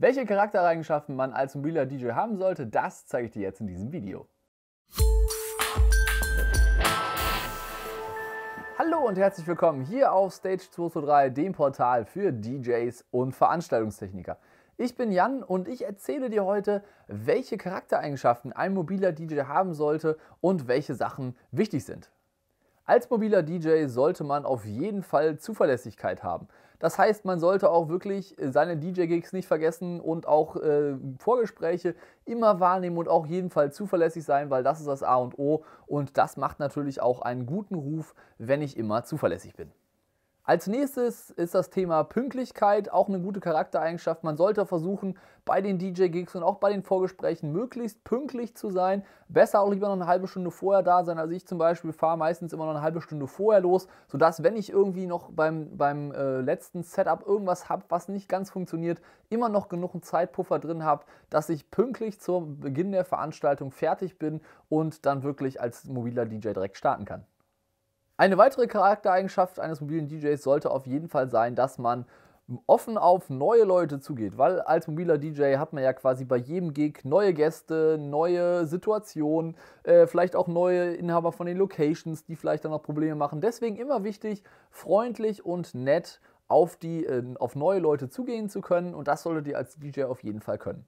Welche Charaktereigenschaften man als mobiler DJ haben sollte, das zeige ich dir jetzt in diesem Video. Hallo und herzlich willkommen hier auf Stage 223, dem Portal für DJs und Veranstaltungstechniker. Ich bin Jan und ich erzähle dir heute, welche Charaktereigenschaften ein mobiler DJ haben sollte und welche Sachen wichtig sind. Als mobiler DJ sollte man auf jeden Fall Zuverlässigkeit haben. Das heißt, man sollte auch wirklich äh, seine DJ-Gigs nicht vergessen und auch äh, Vorgespräche immer wahrnehmen und auch Fall zuverlässig sein, weil das ist das A und O und das macht natürlich auch einen guten Ruf, wenn ich immer zuverlässig bin. Als nächstes ist das Thema Pünktlichkeit, auch eine gute Charaktereigenschaft. Man sollte versuchen, bei den DJ-Gigs und auch bei den Vorgesprächen möglichst pünktlich zu sein. Besser auch lieber noch eine halbe Stunde vorher da sein. Also ich zum Beispiel fahre meistens immer noch eine halbe Stunde vorher los, sodass, wenn ich irgendwie noch beim, beim äh, letzten Setup irgendwas habe, was nicht ganz funktioniert, immer noch genug einen Zeitpuffer drin habe, dass ich pünktlich zum Beginn der Veranstaltung fertig bin und dann wirklich als mobiler DJ direkt starten kann. Eine weitere Charaktereigenschaft eines mobilen DJs sollte auf jeden Fall sein, dass man offen auf neue Leute zugeht, weil als mobiler DJ hat man ja quasi bei jedem Gig neue Gäste, neue Situationen, äh, vielleicht auch neue Inhaber von den Locations, die vielleicht dann noch Probleme machen. Deswegen immer wichtig, freundlich und nett auf, die, äh, auf neue Leute zugehen zu können und das solltet ihr als DJ auf jeden Fall können.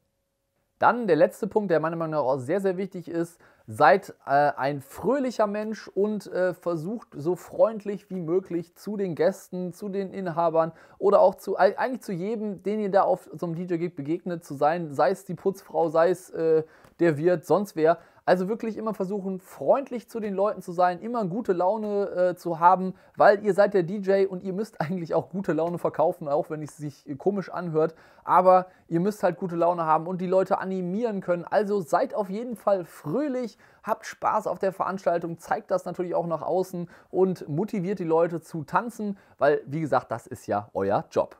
Dann der letzte Punkt, der meiner Meinung nach auch sehr, sehr wichtig ist. Seid äh, ein fröhlicher Mensch und äh, versucht so freundlich wie möglich zu den Gästen, zu den Inhabern oder auch zu eigentlich zu jedem, den ihr da auf so einem DJ-Gig begegnet zu sein, sei es die Putzfrau, sei es äh, der Wirt, sonst wer. Also wirklich immer versuchen, freundlich zu den Leuten zu sein, immer gute Laune äh, zu haben, weil ihr seid der DJ und ihr müsst eigentlich auch gute Laune verkaufen, auch wenn es sich komisch anhört. Aber ihr müsst halt gute Laune haben und die Leute animieren können. Also seid auf jeden Fall fröhlich, habt Spaß auf der Veranstaltung, zeigt das natürlich auch nach außen und motiviert die Leute zu tanzen, weil, wie gesagt, das ist ja euer Job.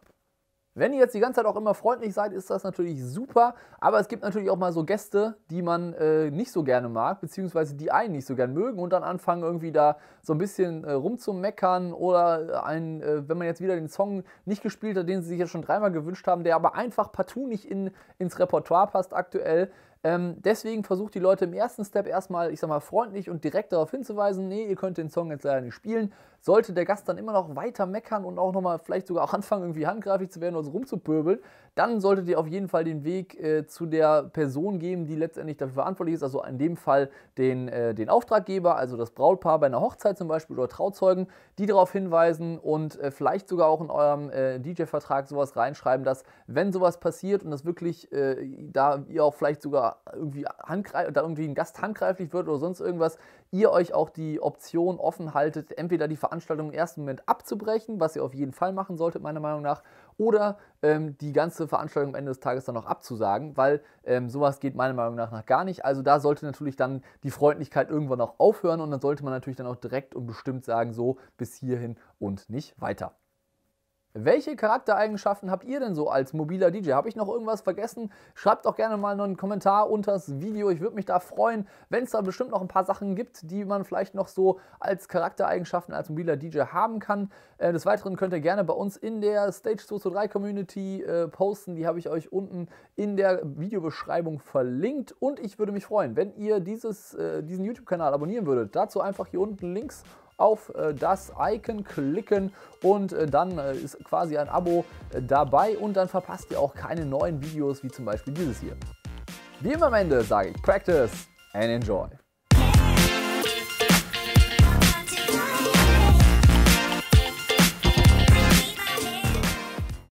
Wenn ihr jetzt die ganze Zeit auch immer freundlich seid, ist das natürlich super. Aber es gibt natürlich auch mal so Gäste, die man äh, nicht so gerne mag, beziehungsweise die einen nicht so gerne mögen und dann anfangen irgendwie da so ein bisschen äh, rumzumeckern oder äh, ein, äh, wenn man jetzt wieder den Song nicht gespielt hat, den sie sich ja schon dreimal gewünscht haben, der aber einfach partout nicht in, ins Repertoire passt aktuell, ähm, deswegen versucht die Leute im ersten Step erstmal, ich sag mal, freundlich und direkt darauf hinzuweisen, nee, ihr könnt den Song jetzt leider nicht spielen. Sollte der Gast dann immer noch weiter meckern und auch nochmal vielleicht sogar auch anfangen, irgendwie handgreiflich zu werden oder so rumzupöbeln, dann solltet ihr auf jeden Fall den Weg äh, zu der Person geben, die letztendlich dafür verantwortlich ist, also in dem Fall den, äh, den Auftraggeber, also das Brautpaar bei einer Hochzeit zum Beispiel oder Trauzeugen, die darauf hinweisen und äh, vielleicht sogar auch in eurem äh, DJ-Vertrag sowas reinschreiben, dass wenn sowas passiert und das wirklich äh, da ihr auch vielleicht sogar da irgendwie, handgreif, irgendwie ein Gast handgreiflich wird oder sonst irgendwas, ihr euch auch die Option offen haltet, entweder die Veranstaltung im ersten Moment abzubrechen, was ihr auf jeden Fall machen solltet, meiner Meinung nach, oder ähm, die ganze Veranstaltung am Ende des Tages dann noch abzusagen, weil ähm, sowas geht meiner Meinung nach, nach gar nicht. Also da sollte natürlich dann die Freundlichkeit irgendwann auch aufhören und dann sollte man natürlich dann auch direkt und bestimmt sagen, so bis hierhin und nicht weiter. Welche Charaktereigenschaften habt ihr denn so als mobiler DJ? Habe ich noch irgendwas vergessen? Schreibt doch gerne mal einen Kommentar unter das Video. Ich würde mich da freuen, wenn es da bestimmt noch ein paar Sachen gibt, die man vielleicht noch so als Charaktereigenschaften als mobiler DJ haben kann. Äh, des Weiteren könnt ihr gerne bei uns in der Stage 223 Community äh, posten. Die habe ich euch unten in der Videobeschreibung verlinkt. Und ich würde mich freuen, wenn ihr dieses, äh, diesen YouTube-Kanal abonnieren würdet. Dazu einfach hier unten links auf äh, das Icon klicken und äh, dann äh, ist quasi ein Abo dabei und dann verpasst ihr auch keine neuen Videos wie zum Beispiel dieses hier. Wie immer am Ende sage ich Practice and Enjoy.